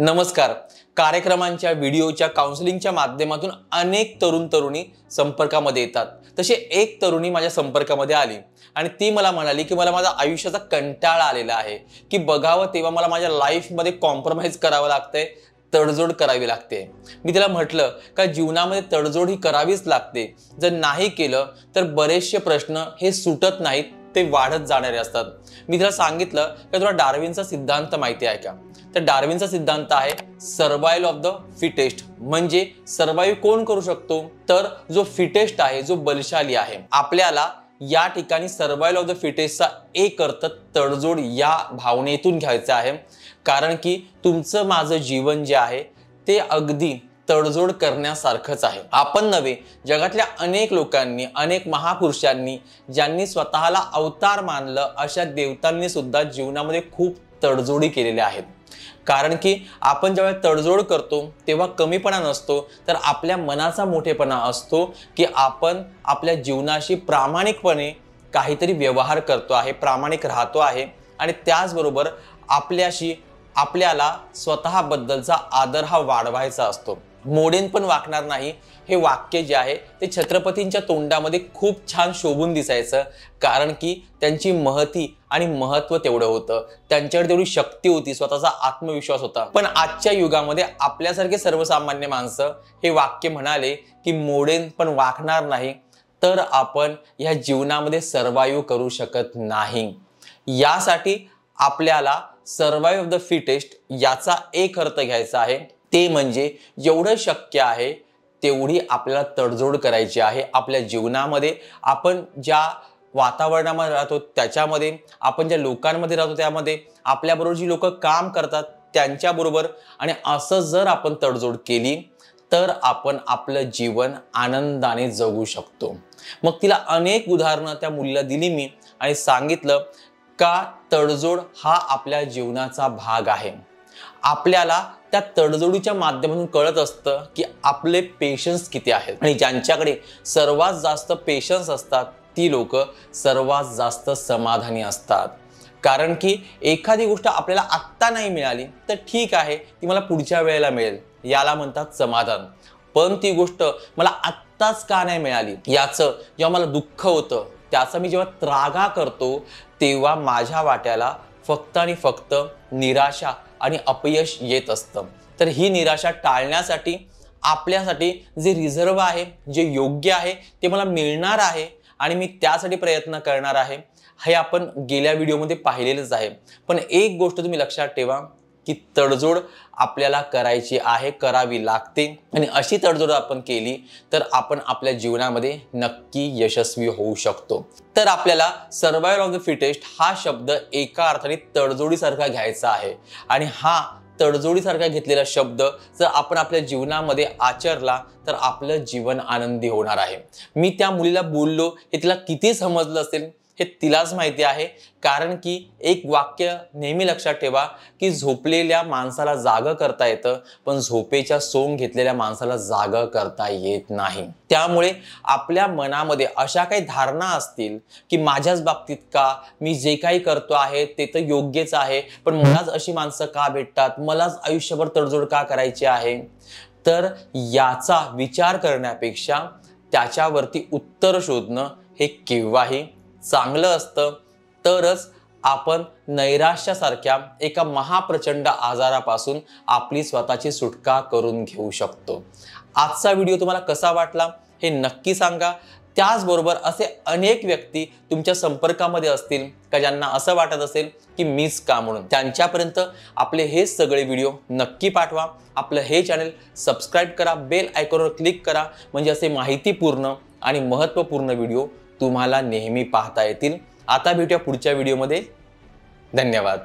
नमस्कार कार्यक्रमांच्या व्हिडिओच्या काउन्सिलिंगच्या माध्यमातून अनेक तरुण तरुणी संपर्कामध्ये येतात तसे एक तरुणी माझ्या संपर्कामध्ये आली आणि ती मला म्हणाली की मला माझ्या आयुष्याचा कंटाळा आलेला आहे की बघावं तेव्हा मला माझ्या लाईफमध्ये कॉम्प्रोमाइज करावं लागतंय तडजोड करावी लागते मी तिला म्हटलं का जीवनामध्ये तडजोड ही करावीच लागते जर नाही केलं तर बरेचसे प्रश्न हे सुटत नाहीत ते वाढत जाणारे असतात मी तिला सांगितलं का तुला डार्विनचा सिद्धांत माहिती आहे का तर डार्विनचा सिद्धांत आहे सर्वाईल ऑफ द फिटेस्ट म्हणजे सर्वाईव्ह कोण करू शकतो तर जो फिटेस्ट आहे जो बलशाली आहे आपल्याला या ठिकाणी सर्वाईल ऑफ द फिटेस्टचा एक अर्थ तडजोड या भावनेतून घ्यायचा आहे कारण की तुमचं माझं जीवन जे आहे ते अगदी तडजोड करण्यासारखंच आहे आपण नव्हे जगातल्या अनेक लोकांनी अनेक महापुरुषांनी ज्यांनी स्वतःला अवतार मानलं अशा देवतांनी सुद्धा जीवनामध्ये खूप तडजोडी केलेल्या आहेत कारण की आपण जेव्हा तडजोड करतो तेव्हा कमीपणा नसतो तर आपल्या मनाचा मोठेपणा असतो की आपण आपल्या जीवनाशी प्रामाणिकपणे काहीतरी व्यवहार करतो आहे प्रामाणिक राहतो आहे आणि त्याचबरोबर आपल्याशी आपल्याला स्वतःबद्दलचा आदर हा वाढवायचा असतो मोडेन पण वाकणार नाही हे वाक्य जे आहे ते छत्रपतींच्या तोंडामध्ये खूप छान शोभून दिसायचं कारण की त्यांची महती आणि महत्त्व तेवढं होतं त्यांच्यावर तेवढी शक्ती होती स्वतःचा आत्मविश्वास होता पण आजच्या युगामध्ये आपल्यासारखे सर्वसामान्य माणसं हे वाक्य म्हणाले की मोडेन पण वाकणार नाही तर आपण ह्या जीवनामध्ये सर्वाईव्ह करू शकत नाही यासाठी आपल्याला सर्वाईव्ह ऑफ द फिटेस्ट याचा एक अर्थ घ्यायचा आहे ते म्हणजे जेवढं शक्य आहे तेवढी आपल्याला तडजोड करायची आहे आपल्या जीवनामध्ये आपण ज्या वातावरणामध्ये राहतो त्याच्यामध्ये आपण ज्या लोकांमध्ये राहतो त्यामध्ये आपल्याबरोबर जी लोक काम करतात त्यांच्याबरोबर आणि असं जर आपण तडजोड केली तर आपण आपलं जीवन आनंदाने जगू शकतो मग तिला अनेक उदाहरणं त्या मुलीला दिली मी आणि सांगितलं का तडजोड हा आपल्या जीवनाचा भाग आहे आपल्याला त्या तडजोडीच्या माध्यमातून कळत असतं की आपले पेशन्स किती आहेत आणि ज्यांच्याकडे सर्वात जास्त पेशन्स असतात ती लोक सर्वात जास्त समाधानी असतात कारण की एखादी गोष्ट आपल्याला आत्ता नाही मिळाली तर ठीक आहे ती मला पुढच्या वेळेला मिळेल याला म्हणतात समाधान पण ती गोष्ट मला आत्ताच का नाही मिळाली याचं जेव्हा मला दुःख होतं त्याचा मी जेव्हा त्रागा करतो तेव्हा माझ्या वाट्याला फक्त आणि फक्त निराशा आणि अपयश येत असतं तर ही निराशा टाळण्यासाठी आपल्यासाठी जे रिझर्व आहे जे योग्य आहे ते मला मिळणार आहे आणि मी त्यासाठी प्रयत्न करणार आहे हे आपण गेल्या व्हिडिओमध्ये पाहिलेलंच आहे पण एक गोष्ट तुम्ही लक्षात ठेवा की तडजोड आपल्याला करायची आहे करावी लागते आणि अशी तडजोड आपण केली तर आपण आपल्या जीवनामध्ये नक्की यशस्वी होऊ शकतो तर आपल्याला सर्वायवल ऑफ द फिटेस्ट हा शब्द एका अर्थाने तडजोडीसारखा घ्यायचा आहे आणि हा तडजोडीसारखा घेतलेला शब्द जर आपण आपल्या जीवनामध्ये आचरला तर आपलं जीवन आनंदी होणार आहे मी त्या मुलीला बोललो हे तिला किती समजलं असेल हे तिलाच माहिती आहे कारण की एक वाक्य नेहमी लक्षात ठेवा की झोपलेल्या माणसाला जाग करता येतं पण झोपेच्या सोंग घेतलेल्या माणसाला जागं करता येत नाही त्यामुळे आपल्या मनामध्ये अशा काही धारणा असतील की माझ्याच बाबतीत का मी जे काही करतो आहे ते तर योग्यच आहे पण मलाच अशी माणसं का भेटतात मलाच आयुष्यभर तडजोड का करायची आहे तर याचा विचार करण्यापेक्षा त्याच्यावरती उत्तर शोधणं हे केव्हाही चांगलं असतं तरच आपण नैराश्यासारख्या एका महाप्रचंड आजारापासून आपली स्वतःची सुटका करून घेऊ शकतो आजचा व्हिडिओ तुम्हाला कसा वाटला हे नक्की सांगा त्याचबरोबर असे अनेक व्यक्ती तुमच्या संपर्कामध्ये असतील का ज्यांना असं वाटत असेल की मीच का म्हणून त्यांच्यापर्यंत आपले हे सगळे व्हिडिओ नक्की पाठवा आपलं हे चॅनल सबस्क्राईब करा बेल आयकॉनवर क्लिक करा म्हणजे असे माहितीपूर्ण आणि महत्त्वपूर्ण व्हिडिओ तुम्हाला नेहमी पाहता येतील आता भेटूया पुढच्या व्हिडिओमध्ये धन्यवाद